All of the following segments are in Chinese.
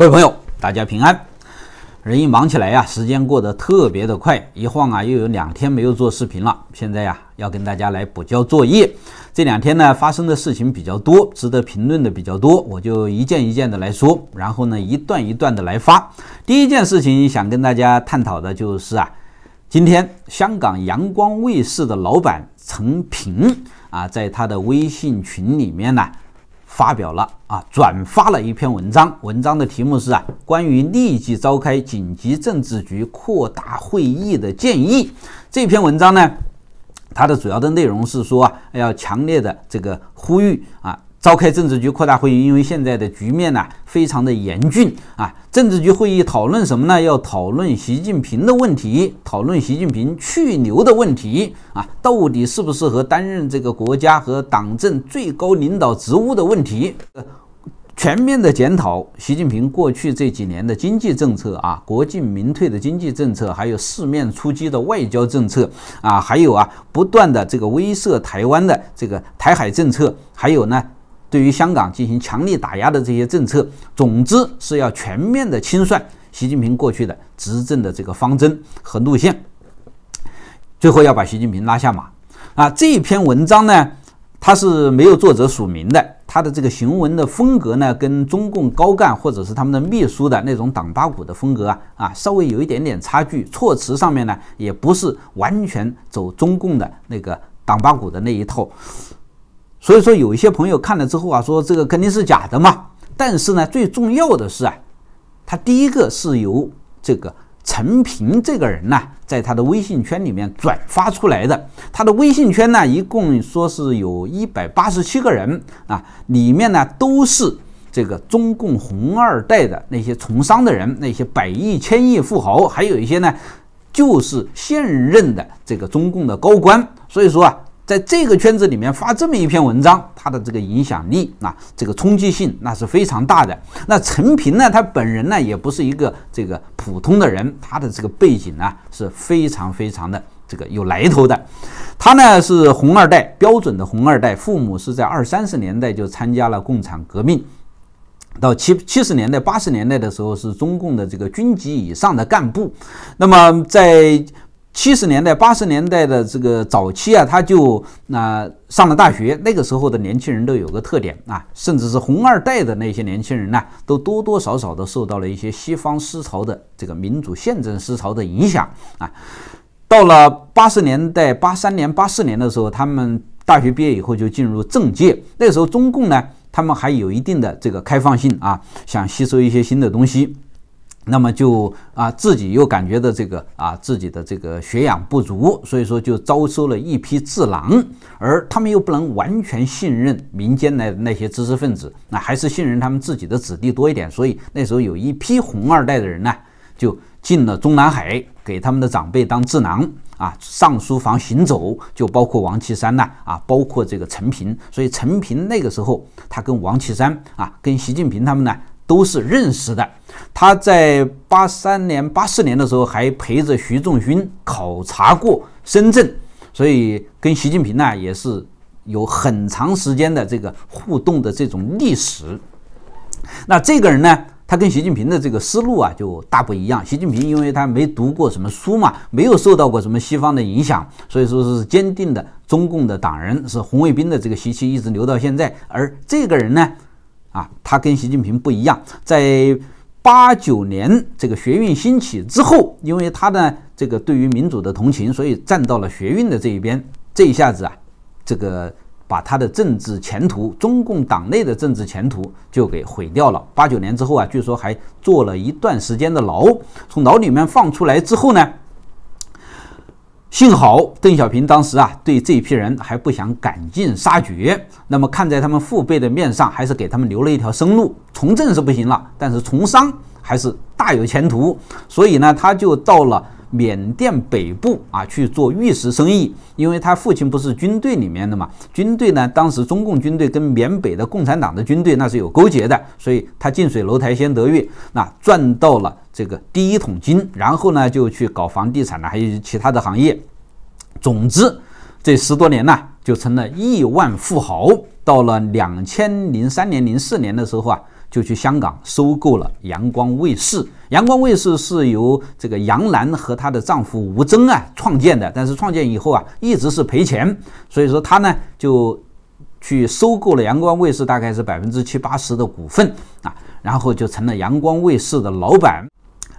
各位朋友，大家平安。人一忙起来呀，时间过得特别的快，一晃啊，又有两天没有做视频了。现在呀，要跟大家来补交作业。这两天呢，发生的事情比较多，值得评论的比较多，我就一件一件的来说，然后呢，一段一段的来发。第一件事情想跟大家探讨的就是啊，今天香港阳光卫视的老板陈平啊，在他的微信群里面呢。发表了啊，转发了一篇文章，文章的题目是啊，关于立即召开紧急政治局扩大会议的建议。这篇文章呢，它的主要的内容是说啊，要强烈的这个呼吁啊。召开政治局扩大会议，因为现在的局面呢非常的严峻啊。政治局会议讨论什么呢？要讨论习近平的问题，讨论习近平去留的问题啊，到底适不适合担任这个国家和党政最高领导职务的问题。全面的检讨习近平过去这几年的经济政策啊，国进民退的经济政策，还有四面出击的外交政策啊，还有啊，不断的这个威慑台湾的这个台海政策，还有呢。对于香港进行强力打压的这些政策，总之是要全面的清算习近平过去的执政的这个方针和路线，最后要把习近平拉下马。啊，这一篇文章呢，它是没有作者署名的，它的这个行文的风格呢，跟中共高干或者是他们的秘书的那种党八股的风格啊，啊，稍微有一点点差距，措辞上面呢，也不是完全走中共的那个党八股的那一套。所以说，有一些朋友看了之后啊，说这个肯定是假的嘛。但是呢，最重要的是啊，他第一个是由这个陈平这个人呢，在他的微信圈里面转发出来的。他的微信圈呢，一共说是有一百八十七个人啊，里面呢都是这个中共红二代的那些从商的人，那些百亿、千亿富豪，还有一些呢，就是现任的这个中共的高官。所以说啊。在这个圈子里面发这么一篇文章，他的这个影响力啊，这个冲击性那是非常大的。那陈平呢，他本人呢也不是一个这个普通的人，他的这个背景呢是非常非常的这个有来头的。他呢是红二代，标准的红二代，父母是在二三十年代就参加了共产革命，到七七十年代八十年代的时候是中共的这个军级以上的干部。那么在七十年代、八十年代的这个早期啊，他就那上了大学。那个时候的年轻人都有个特点啊，甚至是红二代的那些年轻人呢，都多多少少的受到了一些西方思潮的这个民主宪政思潮的影响啊。到了八十年代，八三年、八四年的时候，他们大学毕业以后就进入政界。那时候中共呢，他们还有一定的这个开放性啊，想吸收一些新的东西。那么就啊，自己又感觉到这个啊，自己的这个血养不足，所以说就招收了一批智囊，而他们又不能完全信任民间的那些知识分子，那还是信任他们自己的子弟多一点。所以那时候有一批红二代的人呢，就进了中南海，给他们的长辈当智囊啊，上书房行走，就包括王岐山呐，啊，包括这个陈平。所以陈平那个时候，他跟王岐山啊，跟习近平他们呢。都是认识的，他在八三年、八四年的时候还陪着徐仲勋考察过深圳，所以跟习近平呢也是有很长时间的这个互动的这种历史。那这个人呢，他跟习近平的这个思路啊就大不一样。习近平因为他没读过什么书嘛，没有受到过什么西方的影响，所以说是坚定的中共的党人，是红卫兵的这个习气一直留到现在。而这个人呢？啊，他跟习近平不一样，在八九年这个学运兴起之后，因为他的这个对于民主的同情，所以站到了学运的这一边。这一下子啊，这个把他的政治前途，中共党内的政治前途就给毁掉了。八九年之后啊，据说还坐了一段时间的牢。从牢里面放出来之后呢？幸好邓小平当时啊，对这批人还不想赶尽杀绝，那么看在他们父辈的面上，还是给他们留了一条生路。从政是不行了，但是从商还是大有前途，所以呢，他就到了。缅甸北部啊，去做玉石生意，因为他父亲不是军队里面的嘛，军队呢，当时中共军队跟缅北的共产党的军队那是有勾结的，所以他近水楼台先得月，那赚到了这个第一桶金，然后呢就去搞房地产了，还有其他的行业，总之。这十多年呢，就成了亿万富豪。到了两千零三年、零四年的时候啊，就去香港收购了阳光卫视。阳光卫视是由这个杨澜和她的丈夫吴峥啊创建的，但是创建以后啊，一直是赔钱。所以说他呢，就去收购了阳光卫视，大概是百分之七八十的股份啊，然后就成了阳光卫视的老板。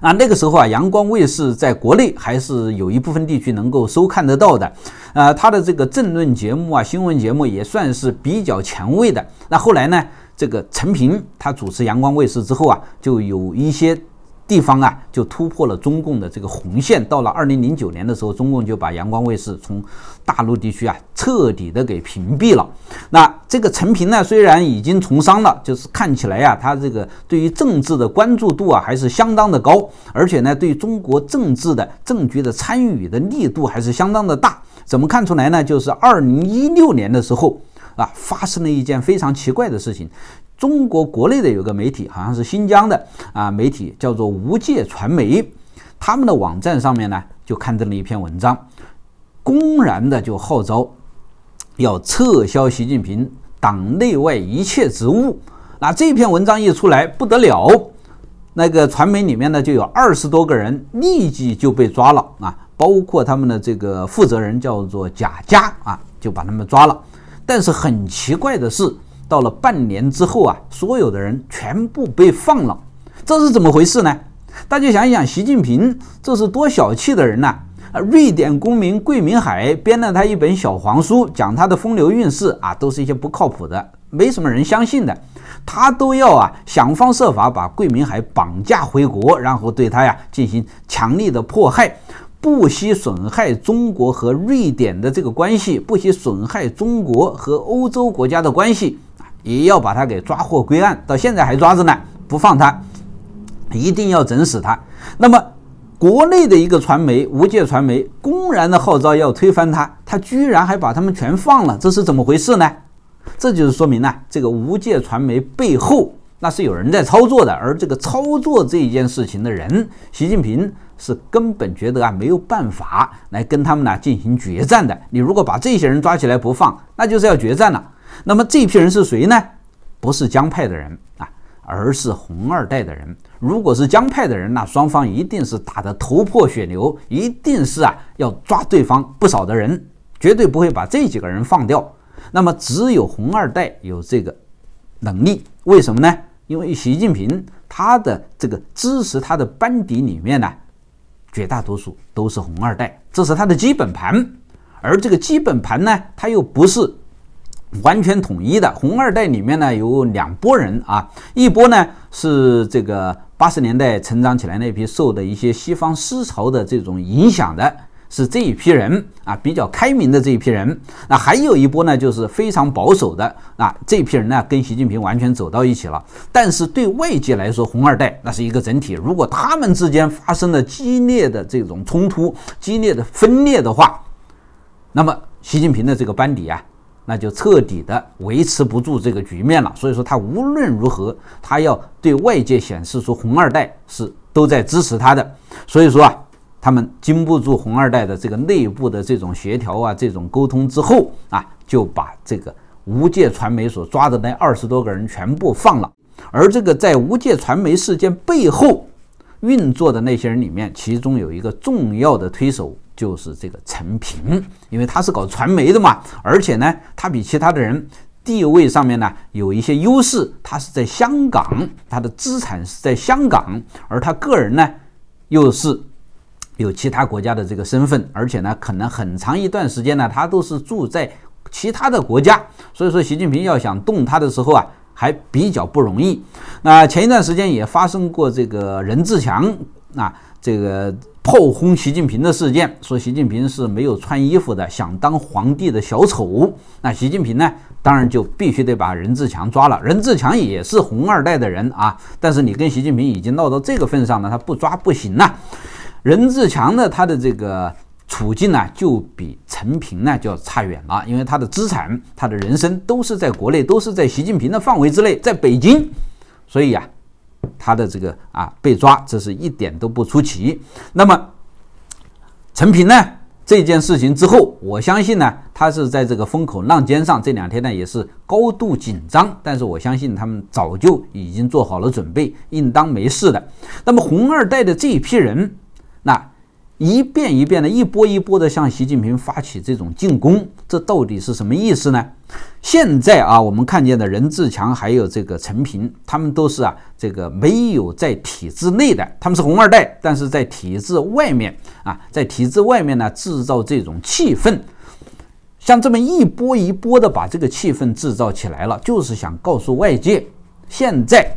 啊，那个时候啊，阳光卫视在国内还是有一部分地区能够收看得到的。啊，它的这个政论节目啊，新闻节目也算是比较前卫的。那后来呢，这个陈平他主持阳光卫视之后啊，就有一些。地方啊，就突破了中共的这个红线。到了二零零九年的时候，中共就把阳光卫视从大陆地区啊彻底的给屏蔽了。那这个陈平呢，虽然已经从商了，就是看起来呀，他这个对于政治的关注度啊还是相当的高，而且呢，对中国政治的政局的参与的力度还是相当的大。怎么看出来呢？就是二零一六年的时候啊，发生了一件非常奇怪的事情。中国国内的有个媒体，好像是新疆的啊，媒体叫做无界传媒，他们的网站上面呢就刊登了一篇文章，公然的就号召要撤销习近平党内外一切职务。那这篇文章一出来不得了，那个传媒里面呢就有二十多个人立即就被抓了啊，包括他们的这个负责人叫做贾家啊，就把他们抓了。但是很奇怪的是。到了半年之后啊，所有的人全部被放了，这是怎么回事呢？大家想一想，习近平这是多小气的人呐、啊，瑞典公民桂明海编了他一本小黄书，讲他的风流韵事啊，都是一些不靠谱的，没什么人相信的。他都要啊想方设法把桂明海绑架回国，然后对他呀进行强力的迫害，不惜损害中国和瑞典的这个关系，不惜损害中国和欧洲国家的关系。也要把他给抓获归案，到现在还抓着呢，不放他，一定要整死他。那么，国内的一个传媒无界传媒公然的号召要推翻他，他居然还把他们全放了，这是怎么回事呢？这就是说明呢，这个无界传媒背后那是有人在操作的，而这个操作这一件事情的人，习近平是根本觉得啊没有办法来跟他们呢进行决战的。你如果把这些人抓起来不放，那就是要决战了。那么这批人是谁呢？不是江派的人啊，而是红二代的人。如果是江派的人，那双方一定是打得头破血流，一定是啊，要抓对方不少的人，绝对不会把这几个人放掉。那么只有红二代有这个能力，为什么呢？因为习近平他的这个支持他的班底里面呢，绝大多数都是红二代，这是他的基本盘。而这个基本盘呢，他又不是。完全统一的红二代里面呢，有两拨人啊，一波呢是这个八十年代成长起来那批受的一些西方思潮的这种影响的，是这一批人啊比较开明的这一批人。那还有一波呢，就是非常保守的啊，这批人呢跟习近平完全走到一起了。但是对外界来说，红二代那是一个整体。如果他们之间发生了激烈的这种冲突、激烈的分裂的话，那么习近平的这个班底啊。那就彻底的维持不住这个局面了。所以说他无论如何，他要对外界显示出红二代是都在支持他的。所以说啊，他们经不住红二代的这个内部的这种协调啊，这种沟通之后啊，就把这个无界传媒所抓的那二十多个人全部放了。而这个在无界传媒事件背后运作的那些人里面，其中有一个重要的推手。就是这个陈平，因为他是搞传媒的嘛，而且呢，他比其他的人地位上面呢有一些优势。他是在香港，他的资产是在香港，而他个人呢又是有其他国家的这个身份，而且呢，可能很长一段时间呢，他都是住在其他的国家。所以说，习近平要想动他的时候啊，还比较不容易。那前一段时间也发生过这个任志强，啊，这个。炮轰习近平的事件，说习近平是没有穿衣服的，想当皇帝的小丑。那习近平呢，当然就必须得把任志强抓了。任志强也是红二代的人啊，但是你跟习近平已经闹到这个份上了，他不抓不行呐。任志强呢，他的这个处境呢，就比陈平呢就要差远了，因为他的资产、他的人生都是在国内，都是在习近平的范围之内，在北京，所以呀。他的这个啊被抓，这是一点都不出奇。那么陈平呢？这件事情之后，我相信呢，他是在这个风口浪尖上，这两天呢也是高度紧张。但是我相信他们早就已经做好了准备，应当没事的。那么红二代的这一批人，那。一遍一遍的，一波一波的向习近平发起这种进攻，这到底是什么意思呢？现在啊，我们看见的任志强还有这个陈平，他们都是啊，这个没有在体制内的，他们是红二代，但是在体制外面啊，在体制外面呢，制造这种气氛，像这么一波一波的把这个气氛制造起来了，就是想告诉外界，现在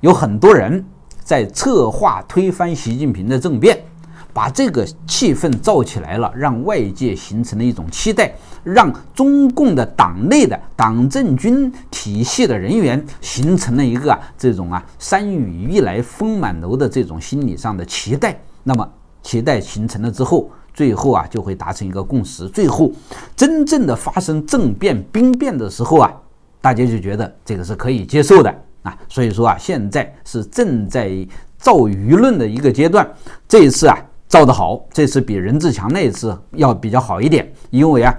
有很多人在策划推翻习近平的政变。把这个气氛造起来了，让外界形成了一种期待，让中共的党内的党政军体系的人员形成了一个这种啊“山雨欲来风满楼”的这种心理上的期待。那么期待形成了之后，最后啊就会达成一个共识。最后真正的发生政变兵变的时候啊，大家就觉得这个是可以接受的啊。所以说啊，现在是正在造舆论的一个阶段。这一次啊。造的好，这次比任志强那一次要比较好一点，因为啊，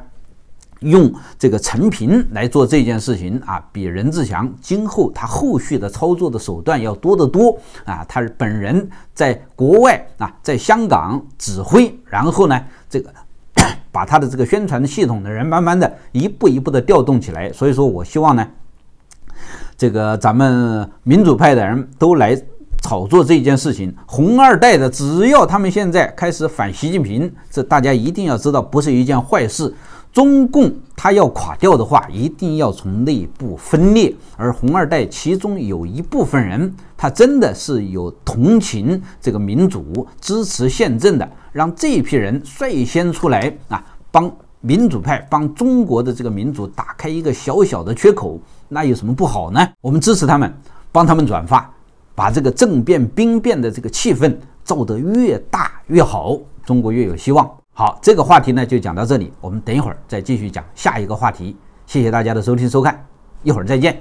用这个陈平来做这件事情啊，比任志强今后他后续的操作的手段要多得多啊。他本人在国外啊，在香港指挥，然后呢，这个 把他的这个宣传的系统的人慢慢的一步一步的调动起来。所以说我希望呢，这个咱们民主派的人都来。炒作这件事情，红二代的，只要他们现在开始反习近平，这大家一定要知道，不是一件坏事。中共他要垮掉的话，一定要从内部分裂。而红二代其中有一部分人，他真的是有同情这个民主、支持宪政的，让这一批人率先出来啊，帮民主派，帮中国的这个民主打开一个小小的缺口，那有什么不好呢？我们支持他们，帮他们转发。把这个政变兵变的这个气氛造得越大越好，中国越有希望。好，这个话题呢就讲到这里，我们等一会儿再继续讲下一个话题。谢谢大家的收听收看，一会儿再见。